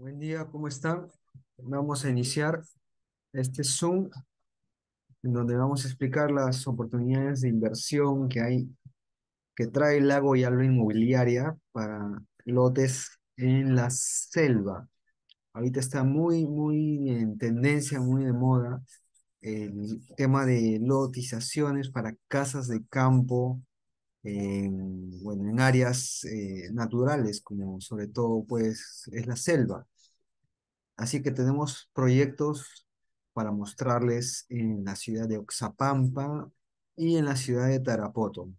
Buen día, ¿cómo están? Vamos a iniciar este Zoom en donde vamos a explicar las oportunidades de inversión que hay, que trae el Lago y Alba Inmobiliaria para lotes en la selva. Ahorita está muy, muy en tendencia, muy de moda el tema de lotizaciones para casas de campo, en, bueno, en áreas eh, naturales, como sobre todo pues es la selva. Así que tenemos proyectos para mostrarles en la ciudad de Oxapampa y en la ciudad de Tarapoto.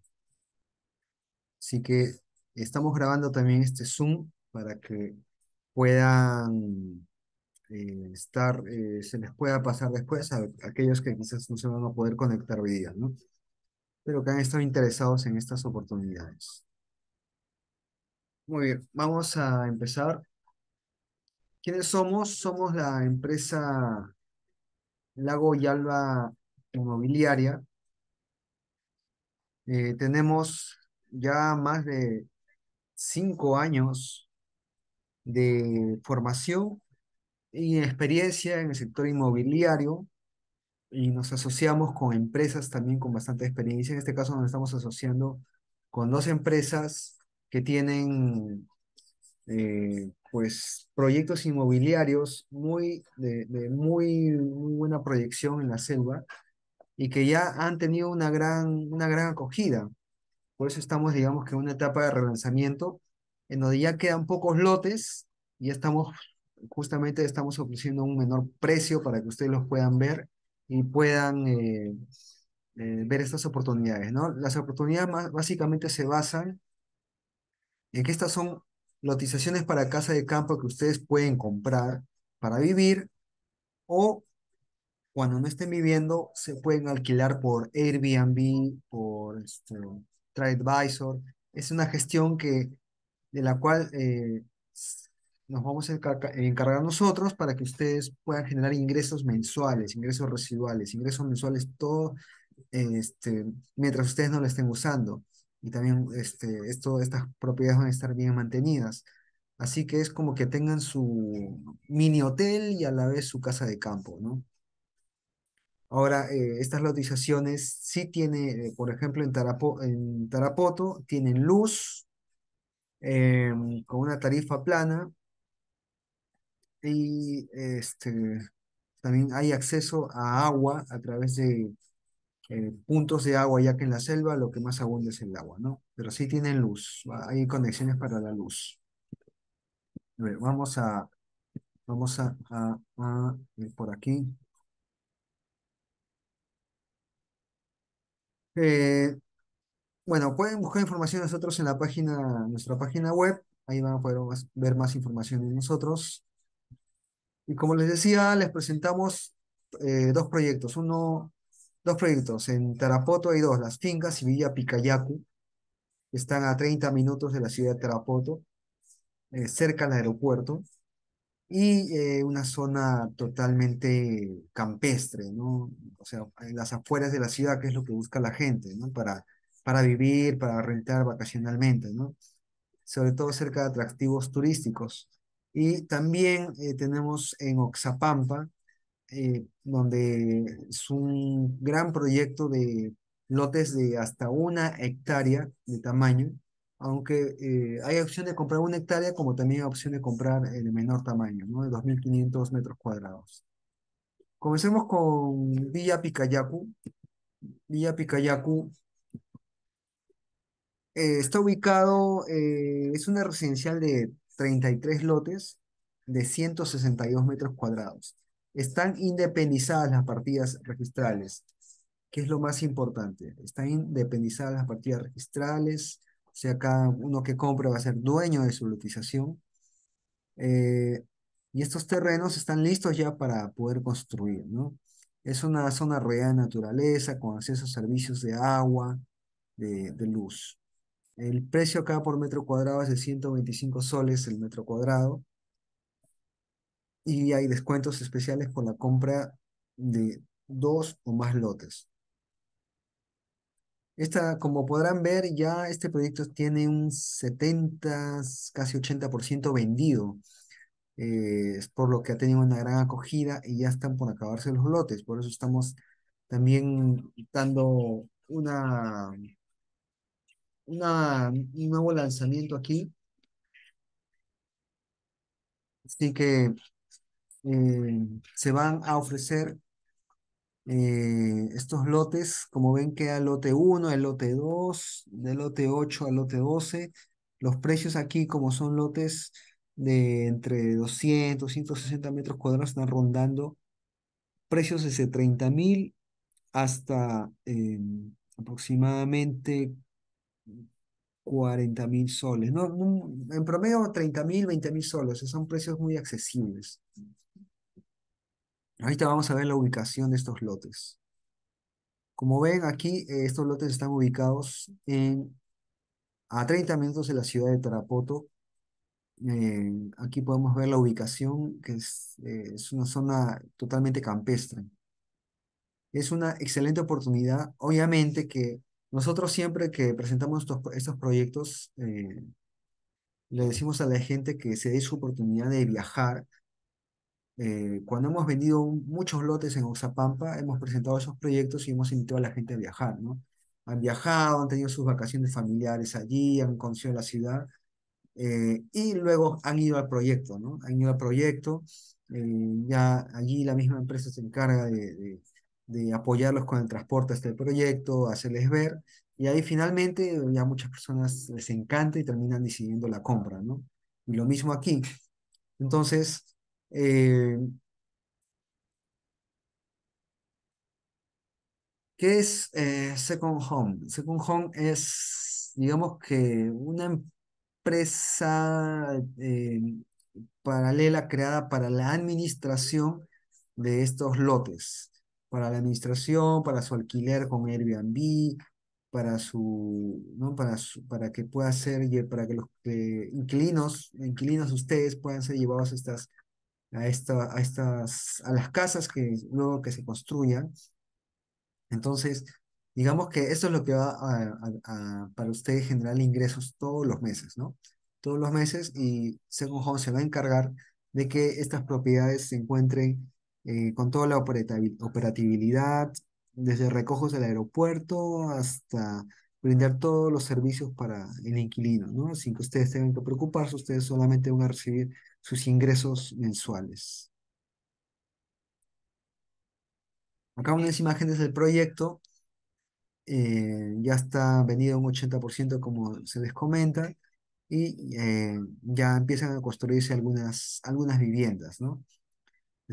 Así que estamos grabando también este Zoom para que puedan eh, estar, eh, se les pueda pasar después a, aquellos que quizás no se van a poder conectar hoy día, ¿no? pero que han estado interesados en estas oportunidades. Muy bien, vamos a empezar. ¿Quiénes somos? Somos la empresa Lago y Alba Inmobiliaria. Eh, tenemos ya más de cinco años de formación y experiencia en el sector inmobiliario, y nos asociamos con empresas también con bastante experiencia. En este caso nos estamos asociando con dos empresas que tienen eh, pues proyectos inmobiliarios muy de, muy, muy, buena proyección en la selva y que ya han tenido una gran, una gran acogida. Por eso estamos, digamos, que en una etapa de relanzamiento en donde ya quedan pocos lotes y estamos, justamente estamos ofreciendo un menor precio para que ustedes los puedan ver y puedan eh, eh, ver estas oportunidades, ¿no? Las oportunidades básicamente se basan en que estas son lotizaciones para casa de campo que ustedes pueden comprar para vivir o cuando no estén viviendo se pueden alquilar por Airbnb, por este, Es una gestión que, de la cual eh, nos vamos a eh, encargar nosotros para que ustedes puedan generar ingresos mensuales, ingresos residuales, ingresos mensuales, todo este, mientras ustedes no lo estén usando. Y también este, esto, estas propiedades van a estar bien mantenidas. Así que es como que tengan su mini hotel y a la vez su casa de campo, ¿no? Ahora, eh, estas lotizaciones sí tiene, eh, por ejemplo, en, Tarapoto tienen luz em, con una tarifa plana, y este, también hay acceso a agua a través de eh, puntos de agua, ya que en la selva lo que más abunda es el agua, ¿no? Pero sí tienen luz, hay conexiones para la luz. A ver, vamos a, vamos a, ir eh, por aquí. Eh, bueno, pueden buscar información nosotros en la página, nuestra página web. Ahí van a poder ver más información de nosotros. Y como les decía, les presentamos eh, dos proyectos. Uno, dos proyectos. En Tarapoto hay dos, Las Fincas y Villa Picayacu. Están a 30 minutos de la ciudad de Tarapoto, eh, cerca del aeropuerto. Y eh, una zona totalmente campestre, ¿no? O sea, en las afueras de la ciudad, que es lo que busca la gente, ¿no? Para, para vivir, para rentar vacacionalmente, ¿no? Sobre todo cerca de atractivos turísticos y también eh, tenemos en Oxapampa, eh, donde es un gran proyecto de lotes de hasta una hectárea de tamaño, aunque eh, hay opción de comprar una hectárea como también hay opción de comprar el menor tamaño, ¿no? de 2.500 metros cuadrados. Comencemos con Villa Picayacu. Villa Picayacu está ubicado, es una residencial de 33 lotes de 162 metros cuadrados. Están independizadas las partidas registrales. que es lo más importante? Están independizadas las partidas registrales. O sea, cada uno que compra va a ser dueño de su lotización. Eh, y estos terrenos están listos ya para poder construir, ¿no? Es una zona rodeada de naturaleza, con acceso a servicios de agua, de luz. El precio acá por metro cuadrado es de 125 soles el metro cuadrado. Y hay descuentos especiales por la compra de dos o más lotes. Esta, como podrán ver, ya este proyecto tiene un 70, casi 80% vendido. Eh, por lo que ha tenido una gran acogida y ya están por acabarse los lotes. Por eso estamos también dando una una, un nuevo lanzamiento aquí. Así que eh, se van a ofrecer eh, estos lotes, como ven queda el lote 1, el lote 2, del lote 8 al lote 12. Los precios aquí, como son lotes de entre 200, 160 metros cuadrados, están rondando precios desde 30 mil hasta eh, aproximadamente 40 mil soles. No, en promedio 30 mil, 20 mil soles. Son precios muy accesibles. Ahorita vamos a ver la ubicación de estos lotes. Como ven aquí, eh, estos lotes están ubicados en, a 30 minutos de la ciudad de Tarapoto. Eh, aquí podemos ver la ubicación, que eh, es una zona totalmente campestre. Es una excelente oportunidad. Obviamente que nosotros siempre que presentamos estos, proyectos, eh, le decimos a la gente que se dé su oportunidad de viajar. Eh, cuando hemos vendido muchos lotes en Oxapampa, hemos presentado esos proyectos y hemos invitado a la gente a viajar, ¿no? Han viajado, han tenido sus vacaciones familiares allí, han conocido la ciudad eh, y luego han ido al proyecto, ¿no? Han ido al proyecto, ya allí la misma empresa se encarga de de apoyarlos con el transporte hasta el este proyecto, hacerles ver, y ahí finalmente ya muchas personas les encanta y terminan decidiendo la compra, ¿no? Y lo mismo aquí. Entonces, eh, ¿qué es eh, Second Home? Second Home es, digamos que, una empresa eh, paralela creada para la administración de estos lotes para la administración, para su alquiler con Airbnb, para su, ¿no? para para que pueda ser, para que los eh, inquilinos, inquilinos ustedes puedan ser llevados a estas, a esta, a estas, a las casas que luego que se construyan. Entonces, digamos que eso es lo que va a, a, para ustedes generar ingresos todos los meses, ¿no? Todos los meses y según Home se va a encargar de que estas propiedades se encuentren eh, con toda la operatividad, desde recojos del aeropuerto hasta brindar todos los servicios para el inquilino, ¿no? Sin que ustedes tengan que preocuparse, ustedes solamente van a recibir sus ingresos mensuales. Acá unas imágenes del proyecto. Eh, ya está vendido un 80% como se les comenta y eh, ya empiezan a construirse algunas, algunas viviendas, ¿no?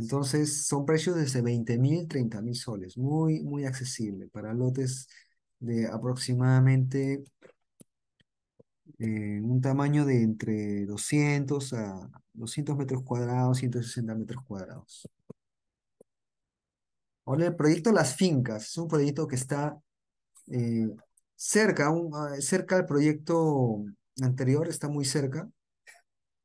Entonces, son precios desde 20 mil, 30 mil soles, muy, muy accesible para lotes de aproximadamente eh, un tamaño de entre 200 a 200 metros cuadrados, 160 metros cuadrados. Ahora el proyecto Las Fincas, es un proyecto que está eh, cerca, ah, cerca al proyecto anterior, está muy cerca,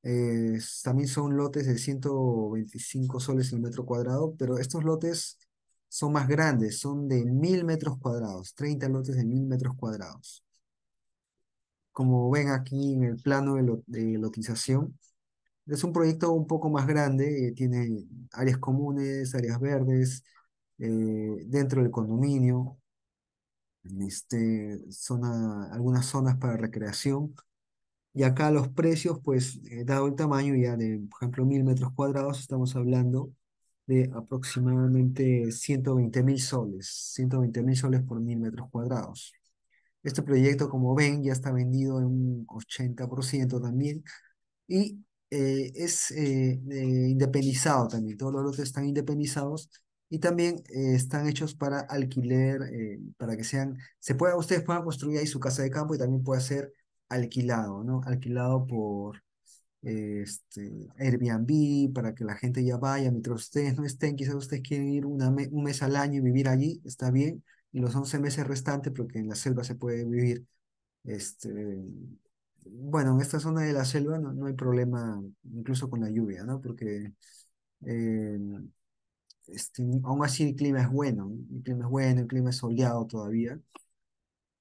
eh, también son lotes de 125 soles en metro cuadrado, pero estos lotes son más grandes, son de 1000 metros cuadrados, 30 lotes de 1000 metros cuadrados. Como ven aquí en el plano de, lotización, es un proyecto un poco más grande, eh, tiene áreas comunes, áreas verdes, eh, dentro del condominio, este, zona, algunas zonas para recreación, y acá los precios, pues, eh, dado el tamaño ya de, por ejemplo, mil metros cuadrados, estamos hablando de aproximadamente 120 mil soles, 120 mil soles por mil metros cuadrados. Este proyecto, como ven, ya está vendido en un 80% también y eh, es eh, independizado también. Todos los lotes están independizados y también están hechos para alquiler, para que sean, se pueda, ustedes puedan construir ahí su casa de campo y también puede ser alquilado, ¿no? Alquilado por este, Airbnb, para que la gente ya vaya, mientras ustedes no estén, quizás ustedes quieren ir un mes al año y vivir allí, está bien, y los 11 meses restantes, porque en la selva se puede vivir, este, bueno, en esta zona de la selva no, no hay problema, incluso con la lluvia, ¿no? Porque eh, este, aún así el clima es bueno, el clima es bueno, el clima es soleado todavía,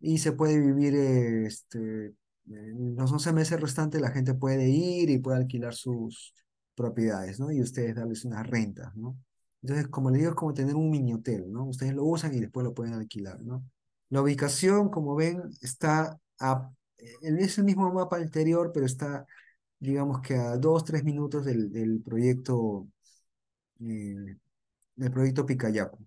y se puede vivir, este, Mm, los 11 meses restantes la gente puede ir y puede alquilar sus propiedades, ¿no? Y ustedes darles una renta, ¿no? Entonces, como les digo, es como tener un mini hotel, ¿no? Ustedes lo usan y después lo pueden alquilar, ¿no? La ubicación, como ven, está a, eh, es el mismo mapa anterior, pero está, digamos que a dos, tres minutos del, proyecto, del proyecto eh, Picayaco.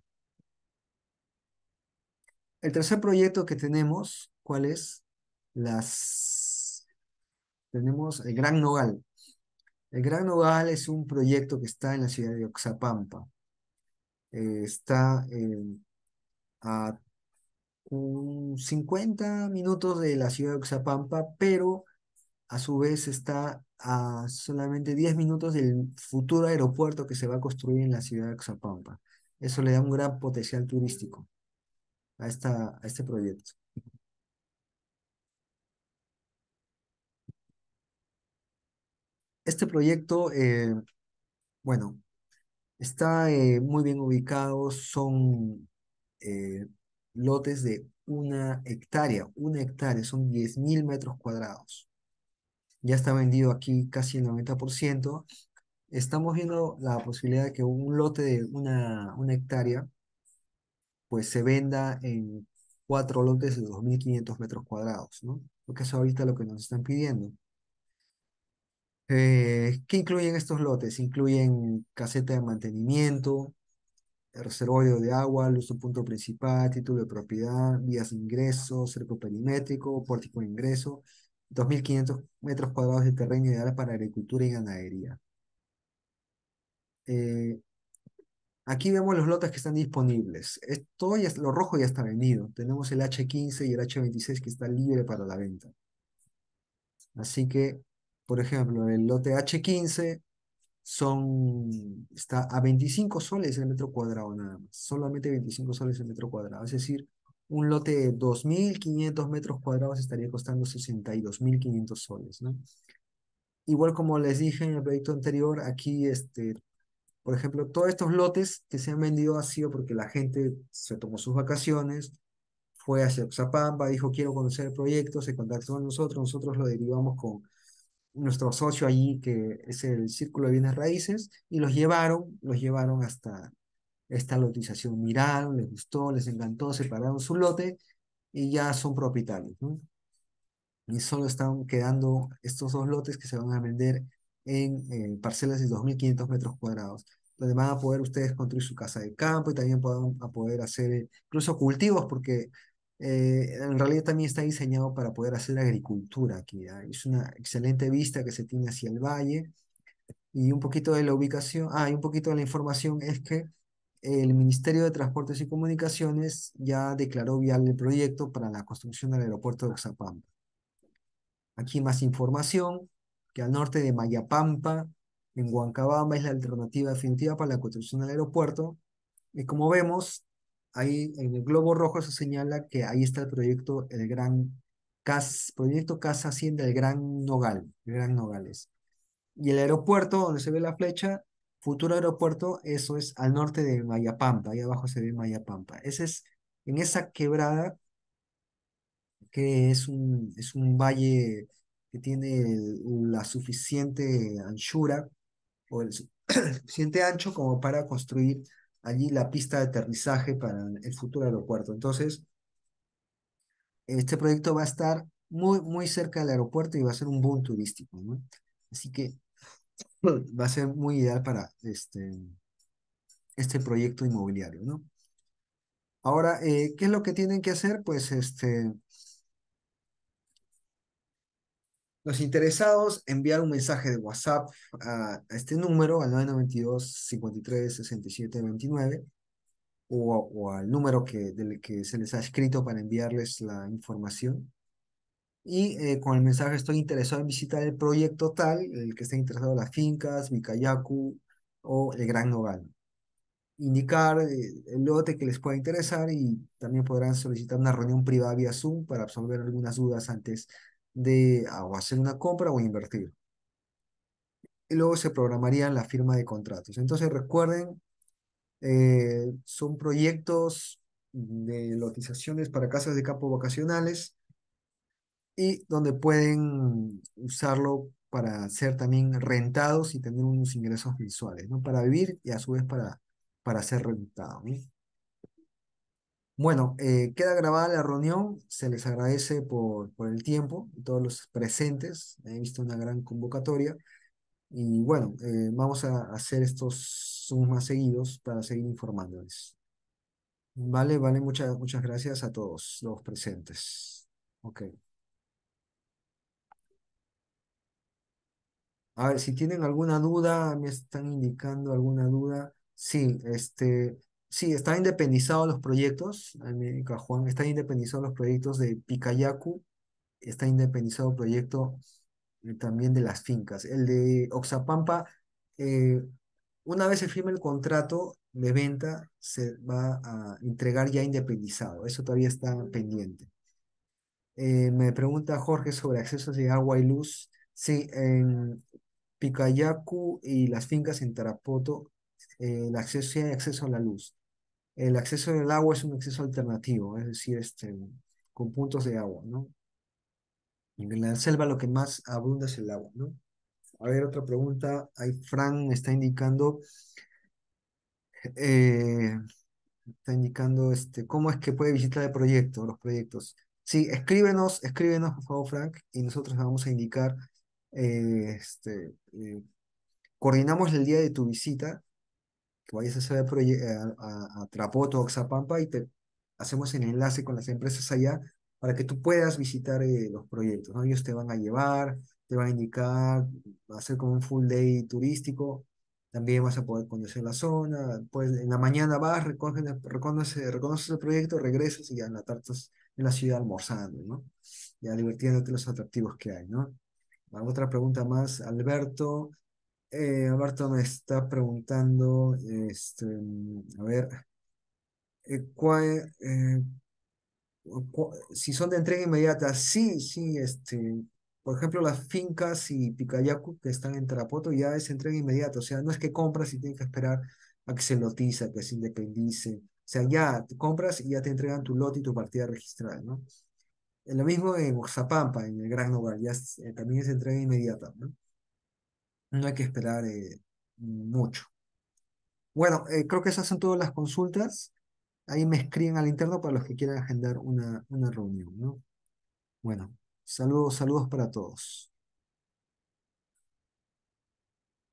El tercer proyecto que tenemos, ¿cuál es? las tenemos el Gran Nogal. El Gran Nogal es un proyecto que está en la ciudad de Oxapampa. Eh, está a un 50 minutos de la ciudad de Oxapampa, pero a su vez está a solamente 10 minutos del futuro aeropuerto que se va a construir en la ciudad de Oxapampa. Eso le da un gran potencial turístico a, esta, a este proyecto. Este proyecto, eh, bueno, está eh, muy bien ubicado, son eh, lotes de una hectárea, una hectárea, son 10.000 metros cuadrados. Ya está vendido aquí casi el 90%. Estamos viendo la posibilidad de que un lote de una, una hectárea pues se venda en cuatro lotes de 2.500 metros cuadrados, ¿no? Porque eso ahorita lo que nos están pidiendo. Eh, ¿qué incluyen estos lotes? Incluyen caseta de mantenimiento, reservorio de agua, luz de punto principal, título de propiedad, vías de ingreso, cerco perimétrico, pórtico de ingreso, 2.500 metros cuadrados de terreno ideal para agricultura y ganadería. Eh, aquí vemos los lotes que están disponibles. Esto lo rojo ya está vendido. Tenemos el H15 y el H26 que está libre para la venta. Así que por ejemplo, el lote H15 son, está a 25 soles el metro cuadrado nada más, solamente 25 soles el metro cuadrado, es decir, un lote de 2.500 metros cuadrados estaría costando 62.500 soles, ¿no? Igual como les dije en el proyecto anterior, aquí, este, por ejemplo, todos estos lotes que se han vendido ha sido porque la gente se tomó sus vacaciones, fue hacia Zapamba dijo quiero conocer el proyecto, se contactó con nosotros, nosotros lo derivamos con nuestro socio allí, que es el Círculo de Bienes Raíces, y los llevaron, los llevaron hasta esta lotización. Miraron, les gustó, les encantó, separaron su lote y ya son propietarios. Y solo están quedando estos dos lotes que se van a vender en eh, parcelas de 2.500 metros cuadrados, donde van a poder ustedes construir su casa de campo y también van a poder hacer eh, incluso cultivos, porque eh, en realidad también está diseñado para poder hacer agricultura aquí. Ah, es una excelente vista que se tiene hacia el valle. Y un poquito de la ubicación, ah, y un poquito de la información es que el Ministerio de Transportes y Comunicaciones ya declaró vial el proyecto para la construcción del aeropuerto de Oxapampa. Aquí más información, que al norte de Mayapampa, en Huancabamba, es la alternativa definitiva para la construcción del aeropuerto. Y como vemos, ahí en el globo rojo se señala que ahí está el proyecto, el gran CAS, proyecto Casa Hacienda, el Gran Nogal, el Gran Nogales. Y el aeropuerto, donde se ve la flecha, futuro aeropuerto, eso es al norte de Mayapampa, ahí abajo se ve Mayapampa. Ese es, en esa quebrada, que es un, es un valle que tiene la suficiente anchura, o el suficiente ancho como para construir allí la pista de aterrizaje para el futuro aeropuerto. Entonces, este proyecto va a estar muy, muy cerca del aeropuerto y va a ser un boom turístico, ¿no? Así que va a ser muy ideal para este, este proyecto inmobiliario, ¿no? Ahora, eh, ¿qué es lo que tienen que hacer? Pues este, los interesados, enviar un mensaje de WhatsApp a, este número, al 992-53-6729, o, o al número que, del que se les ha escrito para enviarles la información. Y eh, con el mensaje estoy interesado en visitar el proyecto tal, el que esté interesado en las fincas, Mikayaku o el Gran Nogal. Indicar eh, el lote que les pueda interesar y también podrán solicitar una reunión privada vía Zoom para absolver algunas dudas antes de ah, o hacer una compra o invertir. Y luego se programaría la firma de contratos. Entonces recuerden, eh, son proyectos de lotizaciones para casas de campo vacacionales y donde pueden usarlo para ser también rentados y tener unos ingresos mensuales, ¿no? Para vivir y a su vez para, para ser rentado. Bueno, eh, queda grabada la reunión, se les agradece por, por el tiempo, todos los presentes, he visto una gran convocatoria y bueno, eh, vamos a hacer estos sumas seguidos para seguir informándoles. Vale, vale, muchas, muchas gracias a todos los presentes. Ok. A ver, si tienen alguna duda, me están indicando alguna duda. Sí, este, Sí, están independizados los proyectos, América Juan, están independizados los proyectos de Picayacu, está independizado el proyecto eh, también de las fincas. El de Oxapampa, eh, una vez se firme el contrato de venta, se va a entregar ya independizado, eso todavía está pendiente. Eh, me pregunta Jorge sobre accesos de agua y luz. Sí, en Picayacu y las fincas en Tarapoto, el acceso, sí hay acceso a la luz el acceso del agua es un acceso alternativo, es decir, este, con puntos de agua, ¿no? En la selva lo que más abunda es el agua, ¿no? A ver, otra pregunta. Ahí Frank está indicando, eh, está indicando este, cómo es que puede visitar el proyecto, los proyectos. Sí, escríbenos, escríbenos, por favor, Frank, y nosotros vamos a indicar, eh, este, eh, coordinamos el día de tu visita que vayas a, hacer eh, a, a, a Trapoto, Oxapampa y te hacemos el enlace con las empresas allá para que tú puedas visitar eh, los proyectos. ¿no? Ellos te van a llevar, te van a indicar, va a ser como un full day turístico. También vas a poder conocer la zona. Pues en la mañana vas, reconoces, el proyecto, regresas y ya en la tarde estás en la ciudad almorzando, ¿no? Ya divirtiéndote los atractivos que hay, ¿no? Otra pregunta más, Alberto. Alberto eh, me está preguntando, este, a ver, eh, cuál, eh, si son de entrega inmediata, sí, sí, este, por ejemplo, las fincas y Picayacu que están en Tarapoto ya es entrega inmediata, o sea, no es que compras y tienes que esperar a que se lotiza, que se independice, o sea, ya compras y ya te entregan tu lote y tu partida registrada, ¿no? Lo mismo en Oxapampa, en el Gran Hogar, ya también es entrega inmediata, ¿no? no hay que esperar eh, mucho. Bueno, eh, creo que esas son todas las consultas. Ahí me escriben al interno para los que quieran agendar una, una reunión, ¿no? Bueno, saludos, saludos para todos.